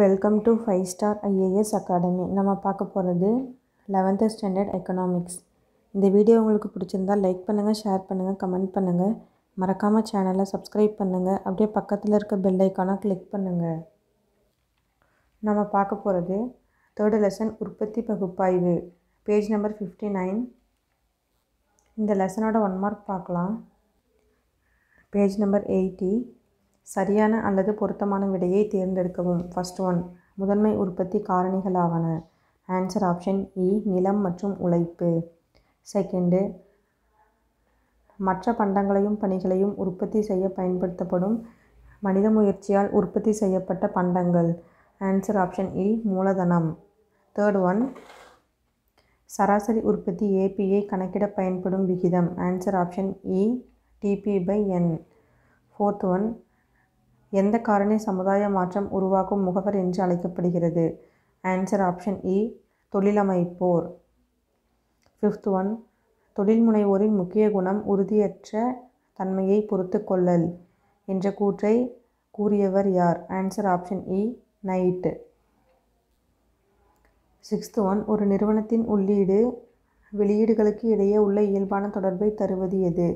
welcome to five star IAS academy நம்ம பார்க்க போகிறது லெவன்த்து ஸ்டாண்டர்ட் எக்கனாமிக்ஸ் இந்த வீடியோ உங்களுக்கு பிடிச்சிருந்தால் லைக் பண்ணுங்கள் ஷேர் பண்ணுங்கள் கமெண்ட் பண்ணுங்கள் மறக்காமல் சேனலை சப்ஸ்கிரைப் பண்ணுங்கள் அப்படியே பக்கத்தில் இருக்க பெல் ஐக்கானை கிளிக் பண்ணுங்கள் நம்ம பார்க்க போகிறது தேர்டு லெசன் உற்பத்தி பகுப்பாய்வு பேஜ் நம்பர் ஃபிஃப்டி நைன் இந்த லெசனோட ஒன் மார்க் பார்க்கலாம் பேஜ் நம்பர் எயிட்டி சரியான அல்லது பொருத்தமான விடையை தேர்ந்தெடுக்கவும் ஃபர்ஸ்ட் ஒன் முதன்மை உற்பத்தி காரணிகளாவன ஆன்சர் ஆப்ஷன் இ நிலம் மற்றும் உழைப்பு செகண்டு மற்ற பண்டங்களையும் பணிகளையும் உற்பத்தி செய்ய பயன்படுத்தப்படும் மனித முயற்சியால் உற்பத்தி செய்யப்பட்ட பண்டங்கள் ஆன்சர் ஆப்ஷன் இ மூலதனம் தேர்ட் ஒன் சராசரி உற்பத்தி ஏபிஐ கணக்கிட பயன்படும் விகிதம் ஆன்சர் ஆப்ஷன் இ TP by N fourth one எந்த காரணி சமுதாய மாற்றம் உருவாக்கும் முகவர் என்று அழைக்கப்படுகிறது ஆன்சர் ஆப்ஷன் இ தொழிலமைப்போர் ஃபிஃப்த் ஒன் தொழில் முனைவோரின் முக்கிய குணம் உறுதியற்ற தன்மையை பொறுத்து கொள்ளல் என்ற கூற்றை கூறியவர் யார் ஆன்சர் ஆப்ஷன் இ நைட்டு சிக்ஸ்த் ஒன் ஒரு நிறுவனத்தின் உள்ளீடு வெளியீடுகளுக்கு இடையே உள்ள இயல்பான தொடர்பை தருவது எது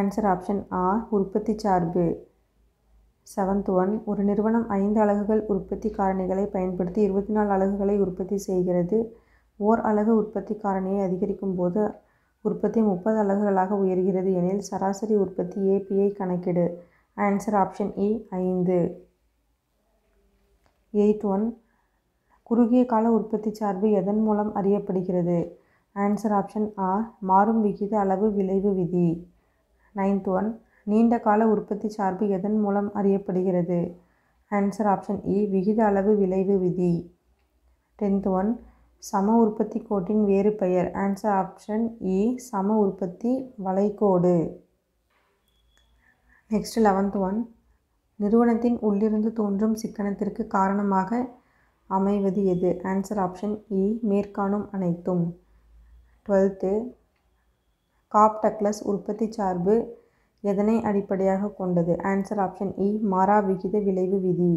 ஆன்சர் ஆப்ஷன் ஆ உற்பத்தி சார்பு செவன்த் ஒன் ஒரு நிறுவனம் ஐந்து அலகுகள் உற்பத்தி காரணிகளை பயன்படுத்தி இருபத்தி நாலு அலகுகளை உற்பத்தி செய்கிறது ஓர் அலகு உற்பத்தி காரணியை அதிகரிக்கும் போது உற்பத்தி முப்பது அலகுகளாக உயர்கிறது எனில் சராசரி உற்பத்தி ஏபிஐ கணக்கிடு ஆன்சர் ஆப்ஷன் இ ஐந்து எயிட் ஒன் குறுகிய கால உற்பத்தி சார்பு எதன் மூலம் அறியப்படுகிறது ஆன்சர் ஆப்ஷன் ஆ மாறும் விகித அளவு விளைவு விதி நைன்த் ஒன் நீண்ட கால உற்பத்தி சார்பு எதன் மூலம் அறியப்படுகிறது ஆன்சர் ஆப்ஷன் இ விகித அளவு விளைவு விதி டென்த் ஒன் சம உற்பத்தி கோட்டின் வேறு பெயர் ஆன்சர் ஆப்ஷன் இ சம உற்பத்தி வளைகோடு நெக்ஸ்ட் லெவன்த் ஒன் நிறுவனத்தின் உள்ளிருந்து தோன்றும் சிக்கனத்திற்கு காரணமாக அமைவது எது ஆன்சர் ஆப்ஷன் இ மேற்காணும் அனைத்தும் டுவெல்த்து காப்டக்லஸ் உற்பத்தி சார்பு எதனை அடிப்படையாக கொண்டது ஆன்சர் ஆப்ஷன் இ மாறா விகித விளைவு விதி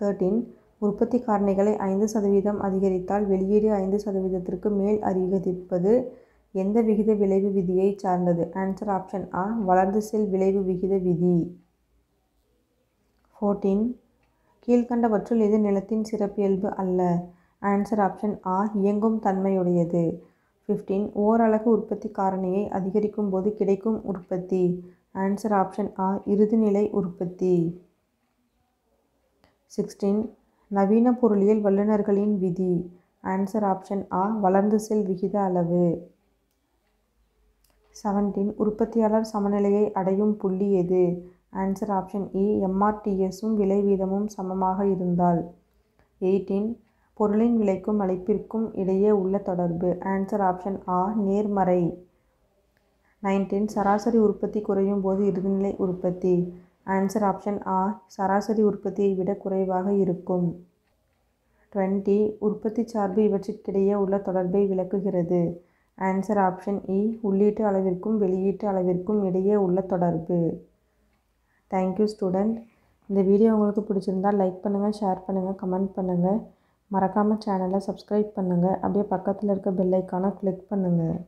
தேர்ட்டீன் உற்பத்தி காரணிகளை ஐந்து சதவீதம் அதிகரித்தால் வெளியீடு ஐந்து சதவீதத்திற்கு மேல் அதிகரிப்பது எந்த விகித விளைவு விதியை சார்ந்தது ஆன்சர் ஆப்ஷன் ஆ வளர்ந்து செல் விளைவு விகித விதி ஃபோர்டீன் கீழ்கண்டவற்றுள் இது நிலத்தின் சிறப்பியல்பு அல்ல ஆன்சர் ஆப்ஷன் ஆ இயங்கும் தன்மையுடையது ஃபிஃப்டீன் ஓரலகு உற்பத்தி காரணியை அதிகரிக்கும் போது கிடைக்கும் உற்பத்தி ஆன்சர் ஆப்ஷன் ஆ இறுதிநிலை உற்பத்தி சிக்ஸ்டீன் நவீன பொருளியல் வல்லுநர்களின் விதி ஆன்சர் ஆப்ஷன் ஆ வளர்ந்து செல் விகித அளவு செவன்டீன் உற்பத்தியாளர் சமநிலையை அடையும் புள்ளி எது ஆன்சர் ஆப்ஷன் இ எம்ஆர்டிஎஸும் விலை வீதமும் சமமாக இருந்தால் எயிட்டீன் பொருளின் விலைக்கும் அழைப்பிற்கும் இடையே உள்ள தொடர்பு ஆன்சர் ஆப்ஷன் ஆ நேர்மறை நைன்டீன் சராசரி உற்பத்தி குறையும் போது இறுதிநிலை உற்பத்தி ஆன்சர் ஆப்ஷன் ஆ சராசரி உற்பத்தியை விட குறைவாக இருக்கும் டுவெண்ட்டி உற்பத்தி சார்பு இவற்றிற்கிடையே உள்ள தொடர்பை விளக்குகிறது ஆன்சர் ஆப்ஷன் இ உள்ளீட்டு அளவிற்கும் வெளியீட்டு அளவிற்கும் இடையே உள்ள தொடர்பு தேங்க்யூ ஸ்டூடெண்ட் இந்த வீடியோ உங்களுக்கு பிடிச்சிருந்தால் லைக் பண்ணுங்கள் ஷேர் பண்ணுங்கள் கமெண்ட் பண்ணுங்கள் மறக்காமல் சேனலை சப்ஸ்கிரைப் பண்ணுங்கள் அப்படியே பக்கத்தில் இருக்க பெல் ஐக்கானை கிளிக் பண்ணுங்கள்